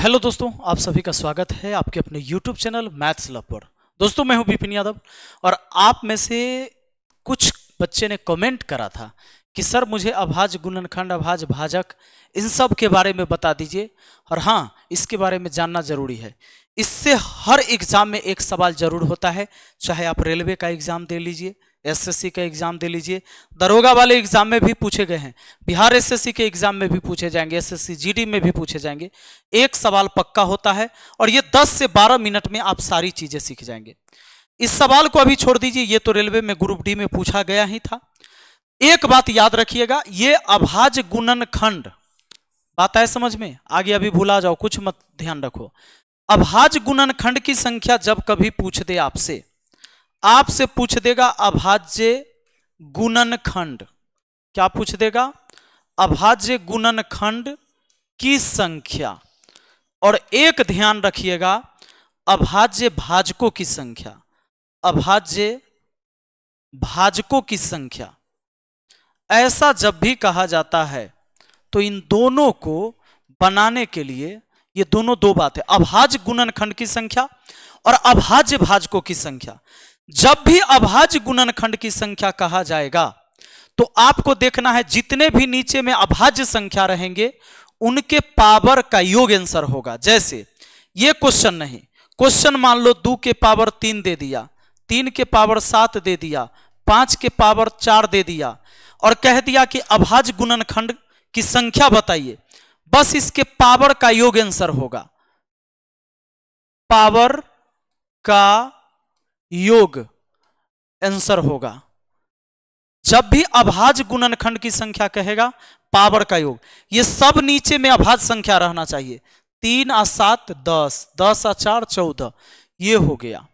hello दोस्तों आप सभी का स्वागत है आपके अपने यूट्यूब चैनल मैथ्स लव पर दोस्तों मैं हूं विपिन यादव और आप में से कुछ बच्चे ने कमेंट करा था कि सर मुझे अभाज गुणनखंड अभाज भाजक इन सब के बारे में बता दीजिए और हाँ इसके बारे में जानना जरूरी है इससे हर एग्ज़ाम में एक सवाल जरूर होता है चाहे आप रेलवे का एग्ज़ाम दे लीजिए एसएससी का एग्जाम दे लीजिए दरोगा वाले एग्जाम में भी पूछे गए हैं बिहार एसएससी के एग्जाम में भी पूछे जाएंगे एसएससी जीडी में भी पूछे जाएंगे एक सवाल पक्का होता है और ये 10 से 12 मिनट में आप सारी चीजें सीख जाएंगे इस सवाल को अभी छोड़ दीजिए ये तो रेलवे में ग्रुप डी में पूछा गया ही था एक बात याद रखिएगा ये अभाज गुणन खंड बात आए समझ में आगे अभी भूला जाओ कुछ मत ध्यान रखो अभाज गुणन खंड की संख्या जब कभी पूछ दे आपसे आपसे पूछ देगा अभाज्य गुणनखंड क्या पूछ देगा अभाज्य गुणनखंड की संख्या और एक ध्यान रखिएगा अभाज्य भाजकों की संख्या अभाज्य भाजकों की संख्या ऐसा जब भी कहा जाता है तो इन दोनों को बनाने के लिए ये दोनों दो बातें अभाज्य गुणनखंड की संख्या और अभाज्य भाजकों की संख्या जब भी अभाज्य गुणनखंड की संख्या कहा जाएगा तो आपको देखना है जितने भी नीचे में अभाज्य संख्या रहेंगे उनके पावर का योग आंसर होगा जैसे ये क्वेश्चन नहीं क्वेश्चन मान लो दो के पावर तीन दे दिया तीन के पावर सात दे दिया पांच के पावर चार दे दिया और कह दिया कि अभाज्य गुणनखंड की संख्या बताइए बस इसके पावर का योग आंसर होगा पावर का योग आंसर होगा जब भी अभाज गुणनखंड की संख्या कहेगा पावर का योग ये सब नीचे में अभाज संख्या रहना चाहिए तीन आ सात दस दस आ चार चौदह ये हो गया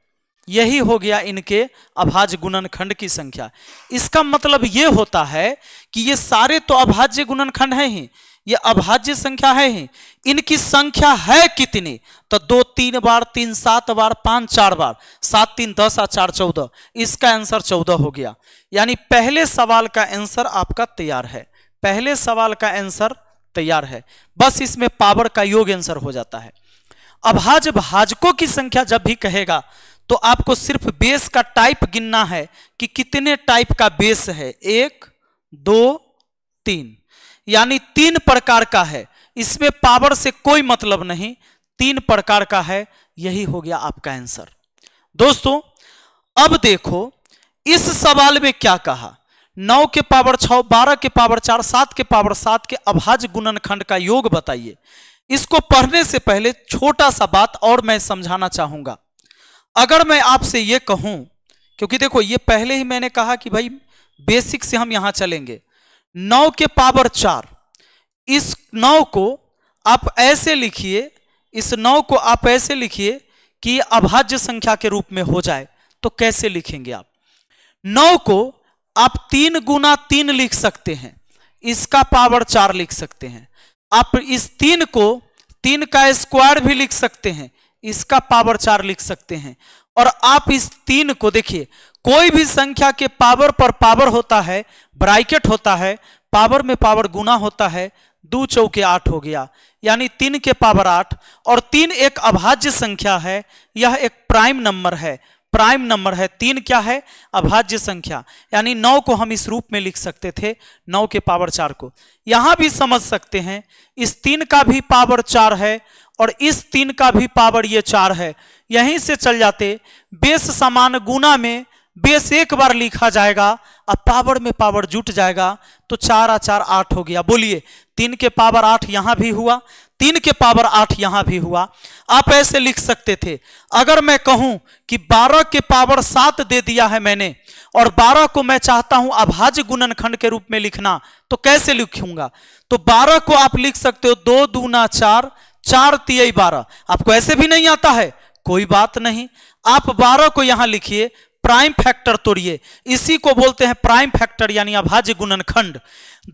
यही हो गया इनके अभाज गुणनखंड की संख्या इसका मतलब ये होता है कि ये सारे तो अभाज्य गुणनखंड हैं ही ये अभाज्य संख्या है ही इनकी संख्या है कितनी तो दो तीन बार तीन सात बार पांच चार बार सात तीन दस और चार चौदह इसका आंसर चौदह हो गया यानी पहले सवाल का आंसर आपका तैयार है पहले सवाल का आंसर तैयार है बस इसमें पावर का योग आंसर हो जाता है अभाज भाजकों की संख्या जब भी कहेगा तो आपको सिर्फ बेस का टाइप गिनना है कि कितने टाइप का बेस है एक दो तीन यानी तीन प्रकार का है इसमें पावर से कोई मतलब नहीं तीन प्रकार का है यही हो गया आपका आंसर दोस्तों अब देखो इस सवाल में क्या कहा नौ के पावर छ बारह के पावर चार सात के पावर सात के अभाज गुणनखंड का योग बताइए इसको पढ़ने से पहले छोटा सा बात और मैं समझाना चाहूंगा अगर मैं आपसे ये कहूं क्योंकि देखो ये पहले ही मैंने कहा कि भाई बेसिक से हम यहां चलेंगे नौ के पावर चार इस नौ को आप ऐसे लिखिए इस नौ को आप ऐसे लिखिए कि अभाज्य संख्या के रूप में हो जाए तो कैसे लिखेंगे आप नौ को आप तीन गुना तीन लिख सकते हैं इसका पावर चार लिख सकते हैं आप इस तीन को तीन का स्क्वायर भी लिख सकते हैं इसका पावर चार लिख सकते हैं और आप इस तीन को देखिए कोई भी संख्या के पावर पर पावर होता है ब्राइकेट होता है पावर में पावर गुना होता है दो चौके आठ हो गया यानी तीन के पावर आठ और तीन एक अभाज्य संख्या है यह एक प्राइम नंबर है प्राइम नंबर है तीन क्या है अभाज्य संख्या यानी नौ को हम इस रूप में लिख सकते थे नौ के पावर चार को यहां भी समझ सकते हैं इस तीन का भी पावर चार है और इस तीन का भी पावर ये चार है यहीं से चल जाते बेस समान गुना में बेस एक बार लिखा जाएगा अब पावर में पावर जुट जाएगा तो चार आ चार आठ हो गया बोलिए तीन के पावर आठ यहां भी हुआ तीन के पावर आठ यहां भी हुआ आप ऐसे लिख सकते थे अगर मैं कहूं कि बारह के पावर सात दे दिया है मैंने और बारह को मैं चाहता हूं अभाज्य गुणनखंड के रूप में लिखना तो कैसे लिखूंगा तो बारह को आप लिख सकते हो दो दूना चार चार तिय बारह आपको ऐसे भी नहीं आता है कोई बात नहीं आप बारह को यहां लिखिए प्राइम फैक्टर तोड़िए इसी को बोलते हैं प्राइम फैक्टर यानी अभाज्य गुणनखंड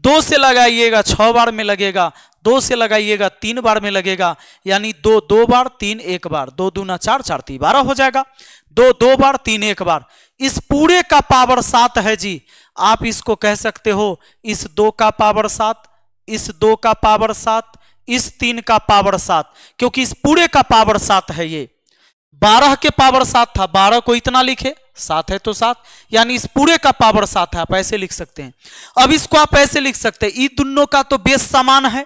दो से लगाइएगा छह बार में लगेगा दो से लगाइएगा तीन बार में लगेगा यानी दो दो बार तीन एक बार दो दूना चार चार तीन बारह हो जाएगा दो दो बार तीन एक बार इस पूरे का पावर सात है जी आप इसको कह सकते हो इस दो का पावर सात इस दो का पावर सात इस तीन का पावर सात क्योंकि इस पूरे का पावर सात है ये बारह के पावर सात था बारह को इतना लिखे सात है तो सात यानी इस पूरे का पावर सात है आप ऐसे लिख सकते हैं अब इसको आप ऐसे लिख सकते हैं इन दोनों का तो बेस समान है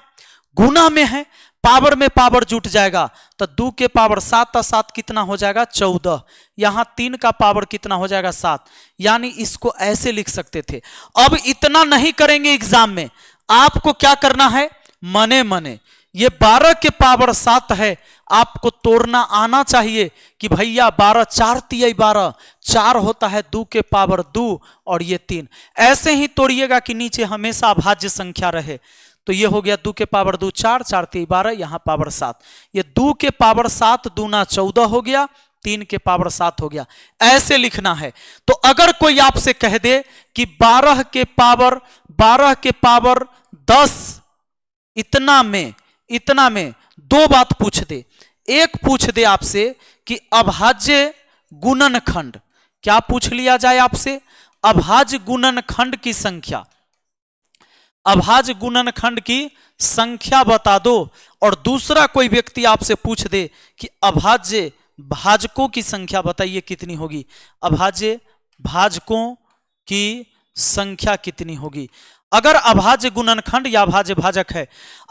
गुना में है पावर में पावर जुट जाएगा तो दो के पावर सात और तो सात कितना हो जाएगा चौदह यहां तीन का पावर कितना हो जाएगा सात यानी इसको ऐसे लिख सकते थे अब इतना नहीं करेंगे एग्जाम में आपको क्या करना है मने मने ये बारह के पावर सात है आपको तोड़ना आना चाहिए कि भैया बारह चार तीय बारह चार होता है दो के पावर दो और ये तीन ऐसे ही तोड़िएगा कि नीचे हमेशा भाज्य संख्या रहे तो ये हो गया दो के पावर दो चार चार तीय बारह यहां पावर सात ये दो के पावर सात दूना चौदह हो गया तीन के पावर सात हो गया ऐसे लिखना है तो अगर कोई आपसे कह दे कि बारह के पावर बारह के पावर दस इतना में इतना में दो बात पूछ दे एक पूछ दे आपसे कि अभाज्य गुणन खंड क्या पूछ लिया जाए आपसे अभाज्य गुणन खंड की संख्या अभाज गुणन खंड की संख्या बता दो और दूसरा कोई व्यक्ति आपसे पूछ दे कि अभाज्य भाजकों की संख्या बताइए कितनी होगी अभाज्य भाजकों की संख्या कितनी होगी अगर अभाज्य गुणनखंड या अभाज्य भाजक है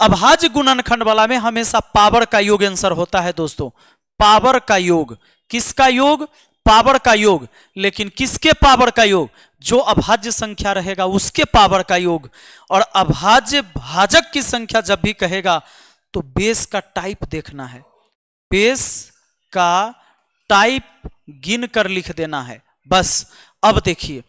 अभाज्य गुणनखंड वाला में हमेशा पावर का योग आंसर होता है दोस्तों पावर का योग किसका योग पावर का योग लेकिन किसके पावर का योग जो अभाज्य संख्या रहेगा उसके पावर का योग और अभाज्य भाजक की संख्या जब भी कहेगा तो बेस का टाइप देखना है बेस का टाइप गिन कर लिख देना है बस अब देखिए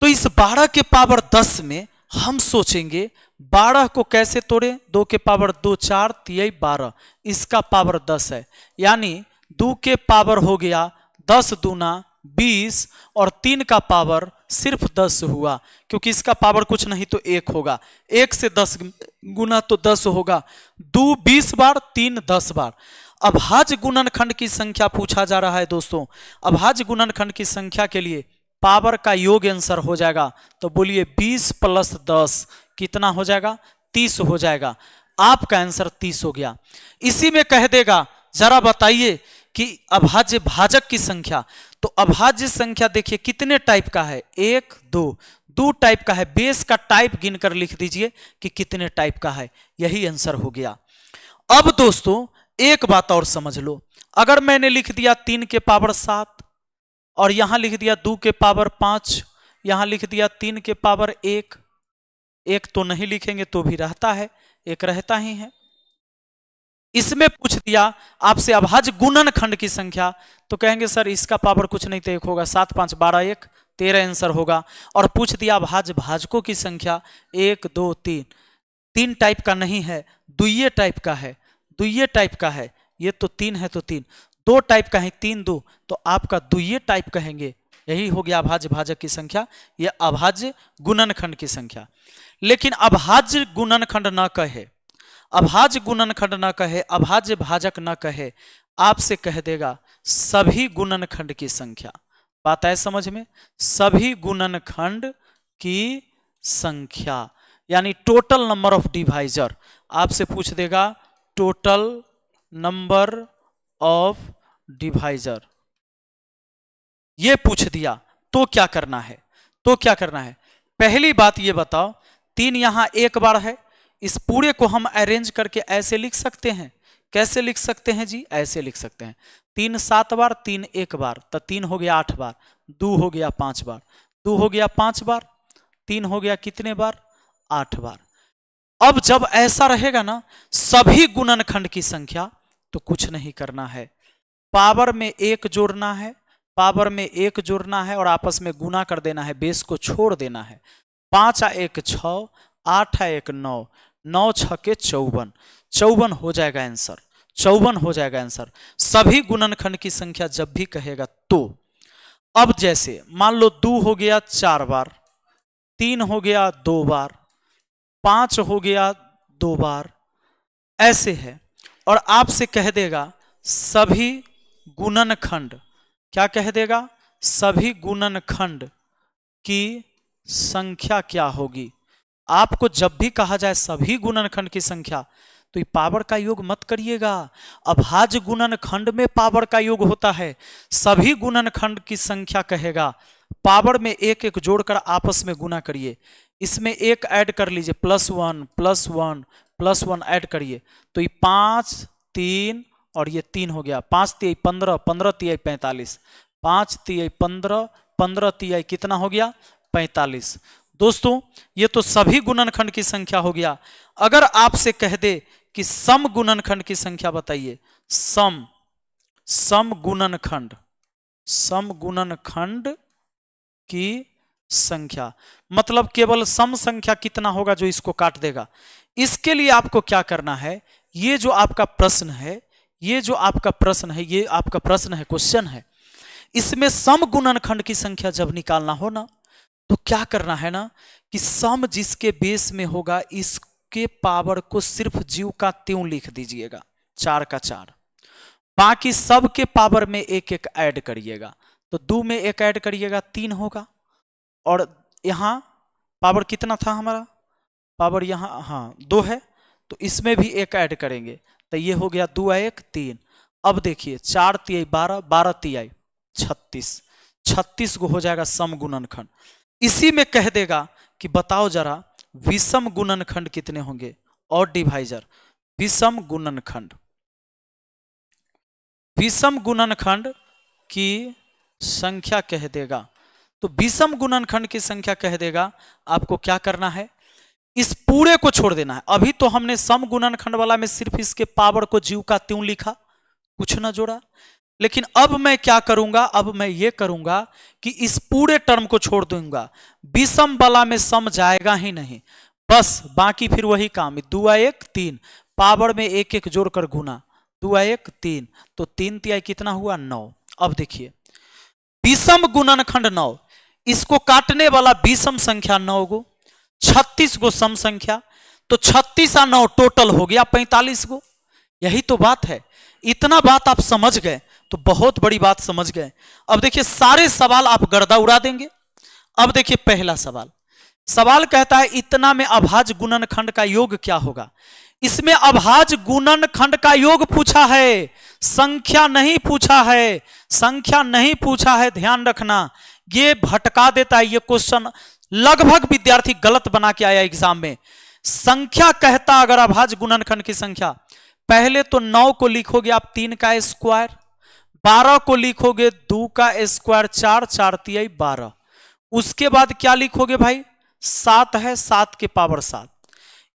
तो इस बारह के पावर दस में हम सोचेंगे बारह को कैसे तोड़े दो के पावर दो चार तिहाई बारह इसका पावर दस है यानी दो के पावर हो गया दस दूना बीस और तीन का पावर सिर्फ दस हुआ क्योंकि इसका पावर कुछ नहीं तो एक होगा एक से दस गुना तो दस होगा दो बीस बार तीन दस बार अभाज्य गुणनखंड की संख्या पूछा जा रहा है दोस्तों अभाज्य गुणनखंड की संख्या के लिए पावर का योग आंसर हो जाएगा तो बोलिए 20 प्लस दस कितना हो जाएगा 30 हो जाएगा आपका आंसर 30 हो गया इसी में कह देगा जरा बताइए कि अभाज्य भाजक की संख्या तो अभाज्य संख्या देखिए कितने टाइप का है एक दो दो टाइप का है बेस का टाइप गिनकर लिख दीजिए कि कितने टाइप का है यही आंसर हो गया अब दोस्तों एक बात और समझ लो अगर मैंने लिख दिया तीन के पावर सात और यहां लिख दिया दो के पावर पांच यहां लिख दिया तीन के पावर एक एक तो नहीं लिखेंगे तो भी रहता है एक रहता ही है इसमें पूछ दिया आपसे अभाज्य गुणन खंड की संख्या तो कहेंगे सर इसका पावर कुछ नहीं तो एक होगा सात पांच बारह एक तेरह आंसर होगा और पूछ दिया भाज भाजकों की संख्या एक दो तीन तीन टाइप का नहीं है दुइये टाइप का है दुइये टाइप का है ये तो तीन है तो तीन दो टाइप का है तीन दो तो आपका दुइये टाइप कहेंगे यही हो गया अभाज्य भाजक की संख्या यह अभाज्य गुणनखंड की संख्या लेकिन अभाज्य गुणनखंड ना कहे अभाज्य गुणनखंड ना कहे अभाज्य भाजक ना कहे आपसे कह देगा सभी गुणनखंड की संख्या बात आए समझ में सभी गुणनखंड की संख्या यानी टोटल नंबर ऑफ डिवाइजर आपसे पूछ देगा टोटल नंबर ऑफ डिवाइजर ये पूछ दिया तो क्या करना है तो क्या करना है पहली बात ये बताओ तीन यहां एक बार है इस पूरे को हम अरेंज करके ऐसे लिख सकते हैं कैसे लिख सकते हैं जी ऐसे लिख सकते हैं तीन सात बार तीन एक बार तो तीन हो गया आठ बार दो हो गया पांच बार दो हो गया पांच बार तीन हो गया कितने बार आठ बार अब जब ऐसा रहेगा ना सभी गुणनखंड की संख्या तो कुछ नहीं करना है पावर में एक जोड़ना है पावर में एक जोड़ना है और आपस में गुना कर देना है बेस को छोड़ देना है पाँच आ एक छ आठ आ एक नौ नौ छ के चौवन चौवन हो जाएगा आंसर चौवन हो जाएगा आंसर सभी गुणनखंड की संख्या जब भी कहेगा तो अब जैसे मान लो दो हो गया चार बार तीन हो गया दो बार पांच हो गया दो बार ऐसे है और आपसे कह देगा सभी गुणनखंड खंड क्या कह देगा सभी गुणन खंड की संख्या क्या होगी आपको जब भी कहा जाए सभी गुणन खंड की संख्या तो पावर का योग मत करिएगा अभाज गुणन खंड में पावर का योग होता है सभी गुणन खंड की संख्या कहेगा पावर में एक एक जोड़कर आपस में गुना करिए इसमें एक ऐड कर लीजिए plus one plus one plus one add करिए तो ये पाँच तीन और ये तीन हो गया ती आई पंद्रह पंद्रह आई पैंतालीस ती आई पंद्रह पंद्रह आई कितना हो गया पैंतालीस दोस्तों ये तो सभी गुणनखंड की संख्या हो गया अगर आपसे कह दे कि सम गुणनखंड की संख्या बताइए सम सम गुणनखंड सम गुणनखंड की संख्या मतलब केवल सम संख्या कितना होगा जो इसको काट देगा इसके लिए आपको क्या करना है ये जो आपका प्रश्न है ये जो आपका प्रश्न है ये आपका प्रश्न है क्वेश्चन है इसमें सम गुणनखंड की संख्या जब निकालना हो ना तो क्या करना है ना कि सम जिसके बेस में होगा इसके पावर को सिर्फ जीव का त्यों लिख दीजिएगा चार का चार बाकी सब के पावर में एक एक ऐड करिएगा तो दो में एक ऐड करिएगा तीन होगा और यहाँ पावर कितना था हमारा पावर यहाँ हाँ दो है तो इसमें भी एक ऐड करेंगे तो ये हो गया दो एक तीन अब देखिए चार तिहाई बारह बारह तिहाई छत्तीस छत्तीस को हो जाएगा सम गुणनखंड इसी में कह देगा कि बताओ जरा विषम गुणनखंड कितने होंगे और डिवाइजर विषम गुणनखंड विषम गुणनखंड की संख्या कह देगा तो विषम गुणनखंड की संख्या कह देगा आपको क्या करना है इस पूरे को छोड़ देना है अभी तो हमने सम गुणन खंड वाला में सिर्फ इसके पावर को जीव का त्यों लिखा कुछ ना जोड़ा लेकिन अब मैं क्या करूंगा अब मैं ये करूंगा कि इस पूरे टर्म को छोड़ दूंगा विषम वाला में सम जाएगा ही नहीं बस बाकी फिर वही काम दुआ एक तीन पावर में एक एक जोड़कर गुना दुआ एक तीन तो तीन तिहाई कितना हुआ नौ अब देखिए विषम गुणनखंड नौ इसको काटने वाला विषम संख्या नौ गो छत्तीस गो सम संख्या तो छत्तीस आ नौ टोटल हो गया पैंतालीस गो यही तो बात है इतना बात आप समझ गए तो बहुत बड़ी बात समझ गए अब देखिए सारे सवाल आप गर्दा उड़ा देंगे अब देखिए पहला सवाल सवाल कहता है इतना में अभाज गुणन खंड का योग क्या होगा इसमें अभाज गुणन खंड का योग पूछा है संख्या नहीं पूछा है संख्या नहीं पूछा है ध्यान रखना ये भटका देता है ये क्वेश्चन लगभग विद्यार्थी गलत बना के आया एग्जाम में संख्या कहता अगर अभाज गुणनखंड की संख्या पहले तो नौ को लिखोगे आप तीन का स्क्वायर बारह को लिखोगे दो का स्क्वायर चार चार तिहाई बारह उसके बाद क्या लिखोगे भाई सात है सात के पावर सात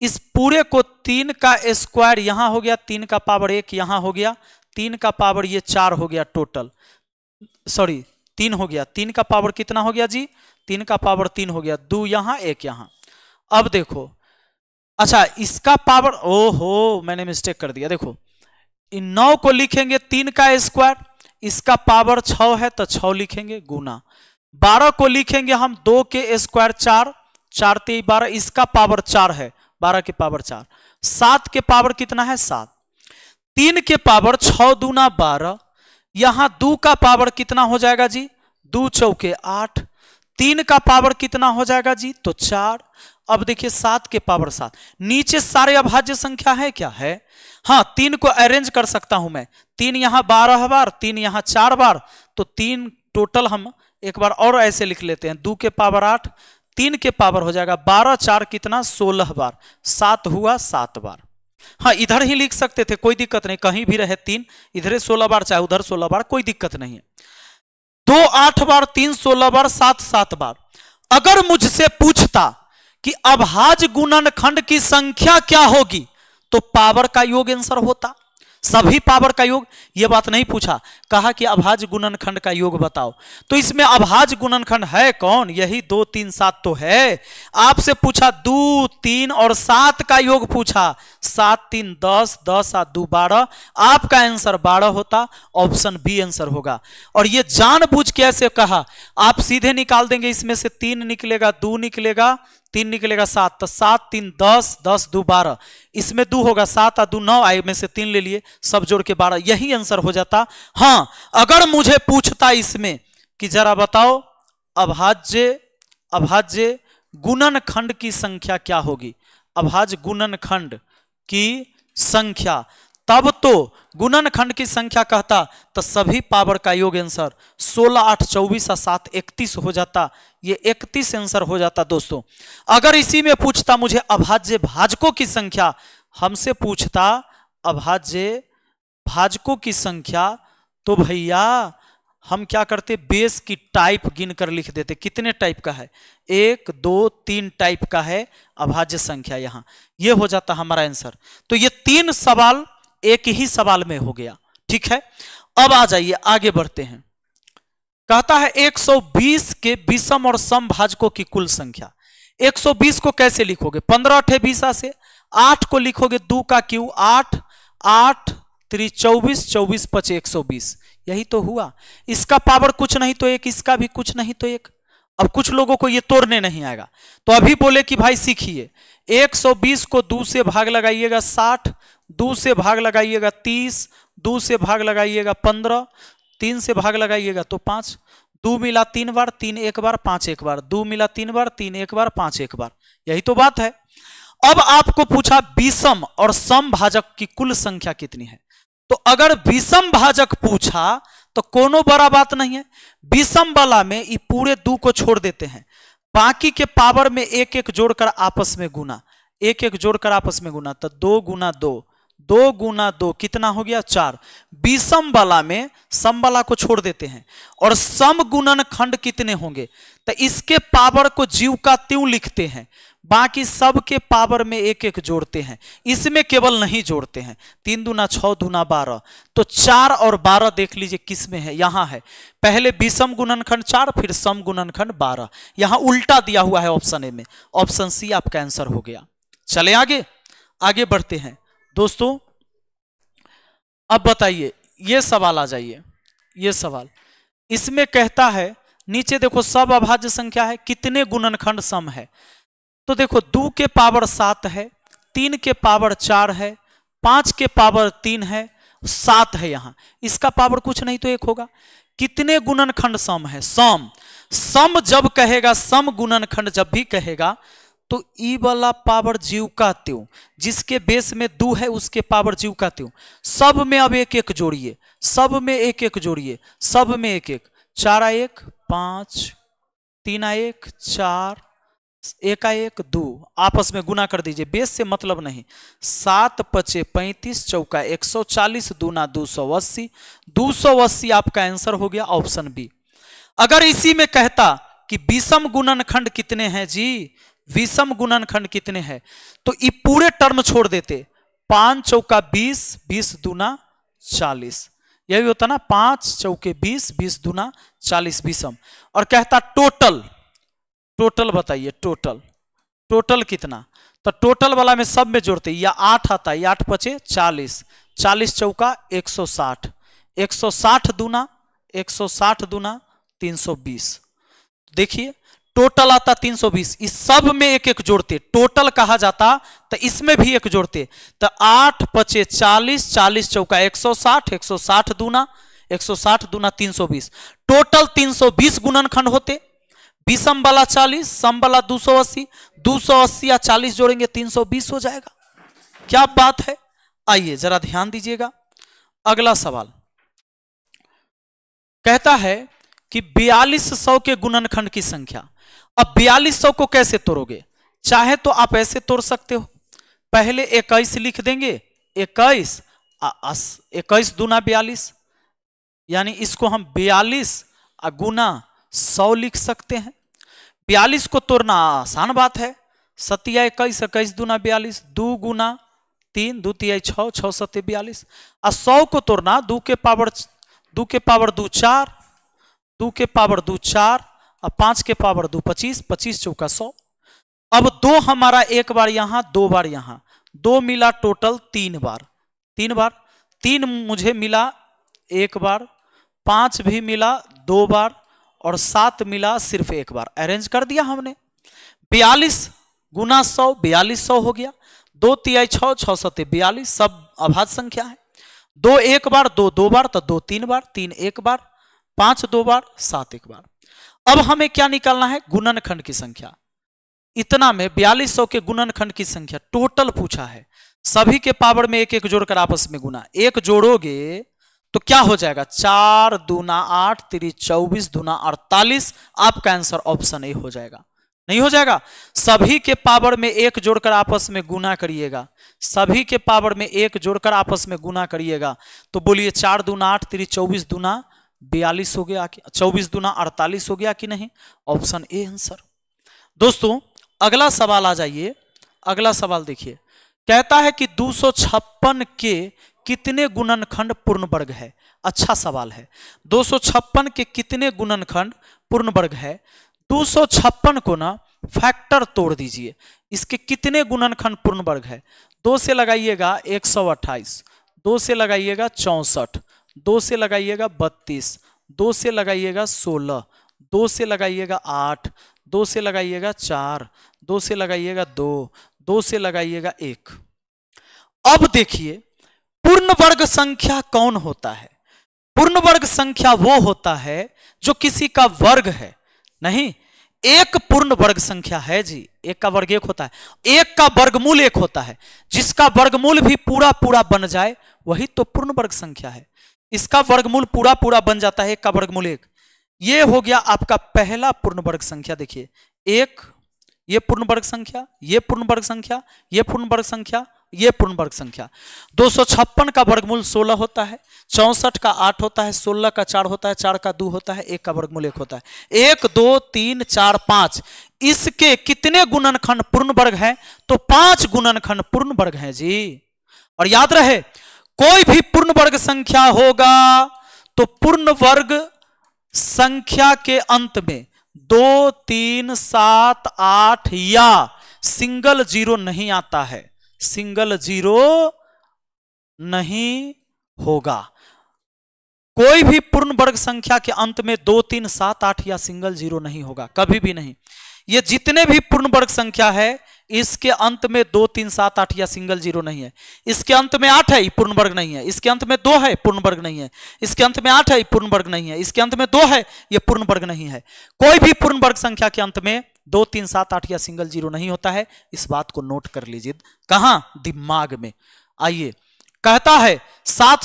इस पूरे को तीन का स्क्वायर यहां हो गया तीन का पावर एक यहां हो गया तीन का पावर ये चार हो गया टोटल सॉरी तीन हो गया तीन का पावर कितना हो गया जी तीन का पावर तीन हो गया दो यहां एक यहां अब देखो अच्छा इसका पावर ओ हो मैंने मिस्टेक कर दिया देखो इन नौ को लिखेंगे तीन का स्क्वायर इसका पावर छ है तो छ लिखेंगे गुना बारह को लिखेंगे हम दो के स्क्वायर चार चार तेई बारह इसका पावर चार है बारह के पावर चार सात के पावर कितना है सात तीन के पावर छ दूना बारह यहां दो का पावर कितना हो जाएगा जी दो चौके आठ तीन का पावर कितना हो जाएगा जी तो चार अब देखिए सात के पावर सात नीचे सारे अभाज्य संख्या है क्या है हाँ तीन को अरेंज कर सकता हूं मैं तीन यहां बारह बार तीन यहां चार बार तो तीन टोटल हम एक बार और ऐसे लिख लेते हैं दो के पावर आठ तीन के पावर हो जाएगा बारह चार कितना सोलह बार सात हुआ सात बार हाँ इधर ही लिख सकते थे कोई दिक्कत नहीं कहीं भी रहे तीन इधर सोलह बार चाहे उधर सोलह बार कोई दिक्कत नहीं है दो आठ बार तीन सोलह बार सात सात बार अगर मुझसे पूछता कि अभाज गुणन खंड की संख्या क्या होगी तो पावर का योग आंसर होता सभी पावर का योग ये बात नहीं पूछा कहा कि अभाज गुणनखंड का योग बताओ तो इसमें अभाज गुणनखंड है कौन यही दो तीन सात तो है आपसे पूछा दो तीन और सात का योग पूछा सात तीन दस दस सात दो बारह आपका आंसर बारह होता ऑप्शन बी आंसर होगा और ये जानबूझ कैसे कहा आप सीधे निकाल देंगे इसमें से तीन निकलेगा दो निकलेगा तीन निकलेगा सात तो सात तीन दस दस दो बारह इसमें दो होगा सात और दो नौ आए में से तीन ले लिए सब जोड़ के बारह यही आंसर हो जाता हाँ अगर मुझे पूछता इसमें कि जरा बताओ अभाज्य अभाज्य गुणन खंड की संख्या क्या होगी अभाज्य गुणन खंड की संख्या तब तो गुणन खंड की संख्या कहता तो सभी पावर का योग आंसर सोलह आठ चौबीस और सात इकतीस हो जाता ये 31 आंसर हो जाता दोस्तों अगर इसी में पूछता मुझे अभाज्य भाजकों की संख्या हमसे पूछता अभाज्य भाजकों की संख्या तो भैया हम क्या करते बेस की टाइप गिन कर लिख देते कितने टाइप का है एक दो तीन टाइप का है अभाज्य संख्या यहां यह हो जाता हमारा आंसर तो ये तीन सवाल एक ही सवाल में हो गया ठीक है अब आ जाइए आगे बढ़ते हैं कहता है 120 के विषम और सम भाजकों की कुल संख्या 120 को कैसे लिखोगे पंद्रह अठे बीसा से 8 को लिखोगे दो का क्यू 8 आठ त्री चौबीस चौबीस पच एक सौ बीस यही तो हुआ इसका पावर कुछ नहीं तो एक इसका भी कुछ नहीं तो एक अब कुछ लोगों को ये तोड़ने नहीं आएगा तो अभी बोले कि भाई सीखिए 120 को दो से भाग लगाइएगा 60 दो से भाग लगाइएगा तीस दो से भाग लगाइएगा पंद्रह तीन से भाग लगाइएगा तो पांच दो मिला तीन बार तीन एक बार पांच एक बार दो मिला तीन बार तीन एक बार पांच एक बार यही तो बात है अब आपको पूछा विषम और सम भाजक की कुल संख्या कितनी है तो अगर विषम भाजक पूछा तो कोनो बड़ा बात नहीं है विषम वाला में ये पूरे दो को छोड़ देते हैं बाकी के पावर में एक एक जोड़कर आपस में गुना एक एक जोड़कर आपस में गुना तो दो गुना दो दो गुना दो कितना हो गया चार विषम वाला में सम वाला को छोड़ देते हैं और सम गुणन खंड कितने होंगे तो इसके पावर को जीव का त्यों लिखते हैं बाकी सब के पावर में एक एक जोड़ते हैं इसमें केवल नहीं जोड़ते हैं तीन दुना छ दुना बारह तो चार और बारह देख लीजिए किस में है यहां है पहले विषम गुणनखंड चार फिर सम गुणनखंड बारह यहां उल्टा दिया हुआ है ऑप्शन ए में ऑप्शन सी आपका आंसर हो गया चले आगे आगे बढ़ते हैं दोस्तों अब बताइए ये सवाल आ जाइए ये सवाल इसमें कहता है नीचे देखो सब अभाज्य संख्या है कितने गुणनखंड सम है तो देखो दो के पावर सात है तीन के पावर चार है पांच के पावर तीन है सात है यहां इसका पावर कुछ नहीं तो एक होगा कितने गुणनखंड सम है सम सम जब कहेगा सम गुणनखंड जब भी कहेगा तो ई वाला पावर जीव कहते हो जिसके बेस में दो है उसके पावर जीव कहते हो सब में अब एक एक जोड़िए सब में एक एक जोड़िए सब में एक एक चार एक पांच तीन एक चार एकाएक दो आपस में गुना कर दीजिए बेस से मतलब नहीं सात पचे पैंतीस चौका एक सौ चालीस दूना दो सौ अस्सी दो सौ अस्सी आपका आंसर हो गया ऑप्शन बी अगर इसी में कहता कि विषम गुणनखंड कितने हैं जी विषम गुणनखंड कितने हैं तो ये पूरे टर्म छोड़ देते पांच चौका बीस बीस दूना चालीस यही होता ना पांच चौके बीस बीस दूना चालीस विषम और कहता टोटल टोटल बताइए टोटल टोटल कितना तो टोटल वाला में सब में जोड़ते या आठ आता है आठ पचे चालीस चालीस चौका एक सौ साठ एक सौ साठ दूना एक सौ साठ दूना तीन सौ बीस देखिए टोटल आता 320 इस सब में एक एक जोड़ते टोटल कहा जाता तो इसमें भी एक जोड़ते तो आठ पचे चालीस चालीस चौका 160 160 दूना 160 दूना 320 टोटल 320 गुणनखंड होते विषम वाला 40 सम वाला 280 280 या 40 जोड़ेंगे 320 हो जाएगा क्या बात है आइए जरा ध्यान दीजिएगा अगला सवाल कहता है कि बयालीस सौ के गुणनखंड की संख्या अब बयालीस सौ को कैसे तोड़ोगे चाहे तो आप ऐसे तोड़ सकते हो पहले इक्कीस लिख देंगे इक्कीस इक्कीस दूना बयालीस यानी इसको हम बयालीस गुना सौ लिख सकते हैं बयालीस को तोड़ना आसान बात है सतिया इक्कीस इक्कीस दूना बयालीस दो गुना तीन दो तिहाई छ सत्य बयालीस और सौ को तोड़ना दो के पावर दो के पावर दो चार दो के पावर दो चार अब पांच के पावर दो पच्चीस पच्चीस चौका सौ अब दो हमारा एक बार यहां दो बार यहां दो मिला टोटल तीन बार तीन बार तीन मुझे मिला एक बार पांच भी मिला दो बार और सात मिला सिर्फ एक बार अरेंज कर दिया हमने बयालीस गुना सौ बयालीस सौ हो गया दो तिहाई छ छ सत्य बयालीस सब अभाज्य संख्या है दो एक बार दो दो बार तो दो तीन बार तीन एक बार पांच दो बार सात एक बार अब हमें क्या निकालना है गुणनखंड की संख्या इतना में बयालीस सौ के गुणनखंड की संख्या टोटल पूछा है सभी के पावर में एक एक जोड़कर आपस में गुना एक जोड़ोगे तो क्या हो जाएगा चार दूना आठ तिर चौबीस दूना अड़तालीस आपका आंसर ऑप्शन ए हो जाएगा नहीं हो जाएगा सभी के पावर में एक जोड़कर आपस में गुना करिएगा सभी के पावर में एक जोड़कर आपस में गुना करिएगा तो बोलिए चार दूना आठ तिर चौबीस दूना बयालीस हो गया कि चौबीस दुना अड़तालीस हो गया कि नहीं ऑप्शन ए आंसर दोस्तों अगला सवाल आ जाइए अगला सवाल देखिए कहता है कि दो के कितने गुणनखंड पूर्ण वर्ग है अच्छा सवाल है दो के कितने गुणनखंड पूर्ण वर्ग है दो को ना फैक्टर तोड़ दीजिए इसके कितने गुणनखंड पूर्ण वर्ग है दो से लगाइएगा एक सौ अट्ठाईस दो से लगाइएगा चौसठ दो से लगाइएगा बत्तीस दो से लगाइएगा सोलह दो से लगाइएगा आठ दो से लगाइएगा चार दो से लगाइएगा दो दो से लगाइएगा एक अब देखिए पूर्ण वर्ग संख्या कौन होता है पूर्ण वर्ग संख्या वो होता है जो किसी का वर्ग है नहीं एक पूर्ण वर्ग संख्या है जी एक का वर्ग एक होता है एक का वर्गमूल एक होता है जिसका वर्गमूल भी पूरा पूरा बन जाए वही तो पूर्ण वर्ग संख्या है इसका वर्गमूल पूरा पूरा बन जाता है एक का वर्गमूल एक ये हो गया आपका पहला पूर्ण वर्ग संख्या देखिए एक ये पूर्ण वर्ग संख्या ये पूर्ण वर्ग संख्या ये पूर्ण वर्ग संख्या ये पूर्ण वर्ग संख्या दो का वर्गमूल 16 होता है चौसठ का 8 होता है 16 का 4 होता है 4 का 2 होता है एक का वर्गमूल एक होता है एक दो तीन चार पांच इसके कितने गुणनखंड पूर्ण वर्ग हैं तो पांच गुणनखंड पूर्ण वर्ग हैं जी और याद रहे कोई भी पूर्ण वर्ग संख्या होगा तो पूर्ण वर्ग संख्या के अंत में दो तीन सात आठ या सिंगल जीरो नहीं आता है सिंगल जीरो नहीं होगा कोई भी पूर्ण वर्ग संख्या के अंत में दो तीन सात आठ या सिंगल जीरो नहीं होगा कभी भी नहीं ये जितने भी पूर्ण वर्ग संख्या है इसके अंत में दो तीन सात आठ या सिंगल जीरो नहीं है इसके अंत में आठ है पूर्ण वर्ग नहीं है इसके अंत में दो है पूर्ण वर्ग नहीं है इसके अंत में आठ है पूर्ण वर्ग नहीं है इसके अंत में दो है यह पूर्ण वर्ग नहीं है कोई भी पूर्ण वर्ग संख्या के अंत में दो तीन सात आठ या सिंगल जीरो नहीं होता है इस बात को नोट कर लीजिए कहा दिमाग में आइए कहता है सात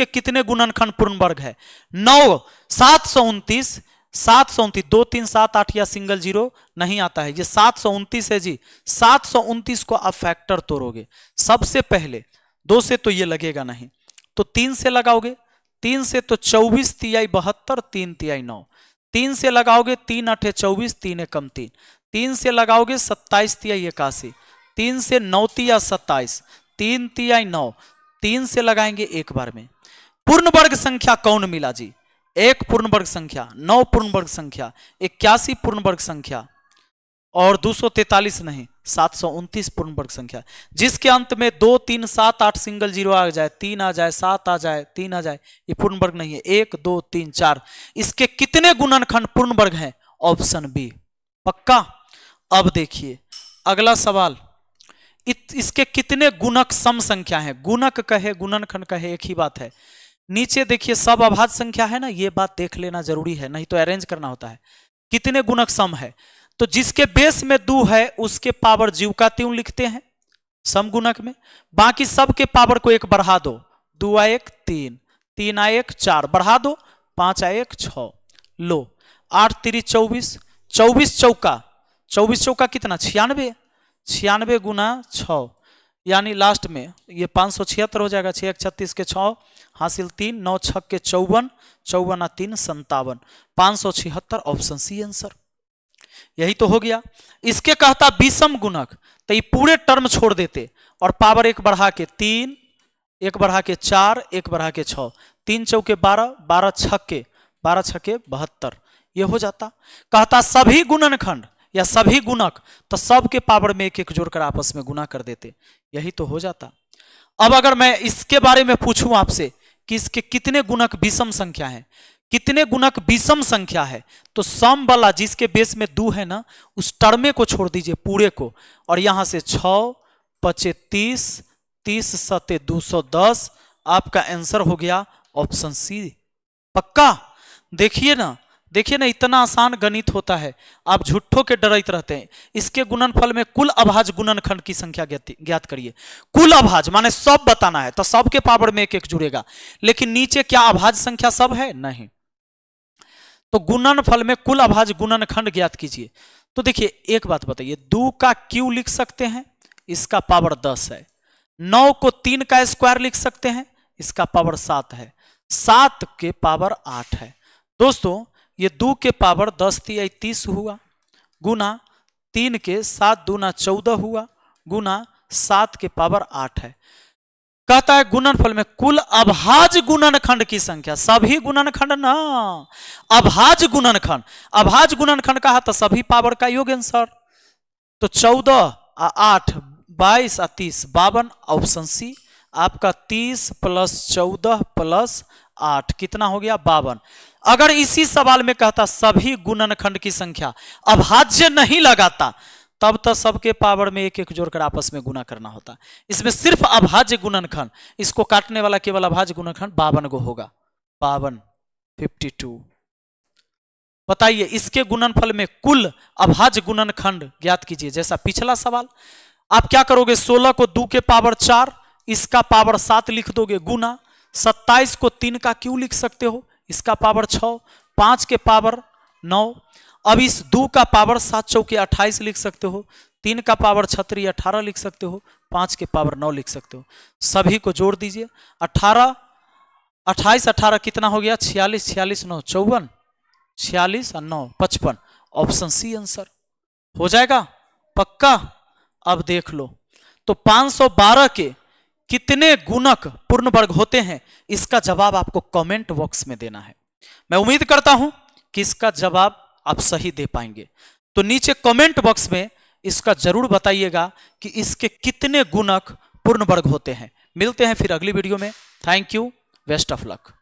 के कितने गुणनखंड पूर्ण वर्ग है नौ सात सात सौ उनतीस दो तीन सात आठ या सिंगल जीरो नहीं आता है ये सात सौ उनतीस है जी सात सौ उनतीस को आप फैक्टर तोड़ोगे सबसे पहले दो से तो ये लगेगा नहीं तो तीन से लगाओगे तीन से तो चौबीस तिहाई बहत्तर तीन तिहाई नौ तीन से लगाओगे तीन अठे चौबीस तीन एकम तीन तीन से लगाओगे सत्ताईस तिहाई इक्यासी तीन से नौ तिया सत्ताईस तीन तिहाई नौ तीन से लगाएंगे एक बार में पूर्ण वर्ग संख्या कौन मिला जी एक पूर्ण वर्ग संख्या नौ पूर्ण वर्ग संख्या इक्यासी पूर्ण वर्ग संख्या और दो सौ तैतालीस नहीं सात सौ उनतीस पूर्ण वर्ग संख्या जिसके अंत में दो तीन सात आठ सिंगल जीरो आ जाए तीन आ जाए सात आ जाए तीन आ जाए ये पूर्ण वर्ग नहीं है एक दो तीन चार इसके कितने गुणनखंड पूर्ण वर्ग हैं ऑप्शन बी पक्का अब देखिए अगला सवाल इत, इसके कितने गुणक सम संख्या है गुणक कहे गुणनखंड कहे एक ही बात है नीचे देखिए सब अभाज्य संख्या है ना ये बात देख लेना जरूरी है नहीं तो अरेंज करना होता है कितने गुणक सम है तो जिसके बेस में दो है उसके पावर जीव का त्यून लिखते हैं सम गुणक में बाकी सब के पावर को एक बढ़ा दो दो आ एक तीन तीन आ एक चार बढ़ा दो पांच आ एक छ लो आठ तिरी चौबीस चौबीस चौका चौबीस चौका कितना छियानवे छियानवे गुना छ यानी लास्ट में ये पाँच सौ छिहत्तर हो जाएगा छः छत्तीस के छः हासिल तीन नौ छः के चौवन चौवन तीन संतावन पाँच सौ छिहत्तर ऑप्शन सी आंसर यही तो हो गया इसके कहता विषम गुणक तो ये पूरे टर्म छोड़ देते और पावर एक बढ़ा के तीन एक बढ़ा के चार एक बढ़ा के छः तीन चौके बारह बारह छक्के बारह के बहत्तर ये हो जाता कहता सभी गुणनखंड या सभी गुणक तो सब के पावर में एक एक जोड़कर आपस में गुना कर देते यही तो हो जाता अब अगर मैं इसके बारे में पूछूं आपसे कि इसके कितने गुणक विषम संख्या है कितने गुणक विषम संख्या है तो सम वाला जिसके बेस में दो है ना उस टर्मे को छोड़ दीजिए पूरे को और यहां से छ पचे तीस तीस सते दो सौ दस आपका आंसर हो गया ऑप्शन सी पक्का देखिए ना देखिए ना इतना आसान गणित होता है आप झूठों के डरित रहते हैं इसके गुणनफल में कुल अभाज गुणनखंड की संख्या ज्ञात करिए कुल अभाज माने सब बताना है तो सब के पावर में एक एक जुड़ेगा लेकिन नीचे क्या अभाज संख्या सब है नहीं तो गुणनफल में कुल अभाज गुणनखंड ज्ञात कीजिए तो देखिए एक बात बताइए दो का क्यू लिख सकते हैं इसका पावर दस है नौ को तीन का स्क्वायर लिख सकते हैं इसका पावर सात है सात के पावर आठ है दोस्तों ये दो के पावर दस तिहाई तीस हुआ गुना तीन के सात दूना चौदह हुआ गुना सात के पावर आठ है कहता है गुणनफल में कुल अभाज गुणनखंड की संख्या सभी गुणनखंड ना अभाज गुणनखंड अभाज गुणनखंड कहा तो सभी पावर का योग आंसर तो चौदह आठ बाईस तीस बावन ऑप्शन सी आपका तीस प्लस चौदह प्लस आठ कितना हो गया बावन अगर इसी सवाल में कहता सभी गुणनखंड की संख्या अभाज्य नहीं लगाता तब तो सबके पावर में एक एक जोड़कर आपस में गुना करना होता इसमें सिर्फ अभाज्य गुणनखंड इसको काटने वाला केवल अभाज्य गुणनखंड बावन गो होगा बावन फिफ्टी टू बताइए इसके गुणनफल में कुल अभाज्य गुणनखंड ज्ञात कीजिए जैसा पिछला सवाल आप क्या करोगे सोलह को दो के पावर चार इसका पावर सात लिख दोगे गुना सत्ताईस को तीन का क्यों लिख सकते हो इसका पावर छ पांच के पावर नौ अब इस दो का पावर सात चौके अट्ठाईस लिख सकते हो तीन का पावर छत्री अठारह लिख सकते हो पांच के पावर नौ लिख सकते हो सभी को जोड़ दीजिए अठारह अट्ठाईस अठारह कितना हो गया छियालीस छियालीस नौ चौवन छियालीस और नौ पचपन ऑप्शन सी आंसर हो जाएगा पक्का अब देख लो तो 512 के कितने गुणक पूर्ण वर्ग होते हैं इसका जवाब आपको कमेंट बॉक्स में देना है मैं उम्मीद करता हूं कि इसका जवाब आप सही दे पाएंगे तो नीचे कमेंट बॉक्स में इसका जरूर बताइएगा कि इसके कितने गुणक पूर्ण वर्ग होते हैं मिलते हैं फिर अगली वीडियो में thank you best of luck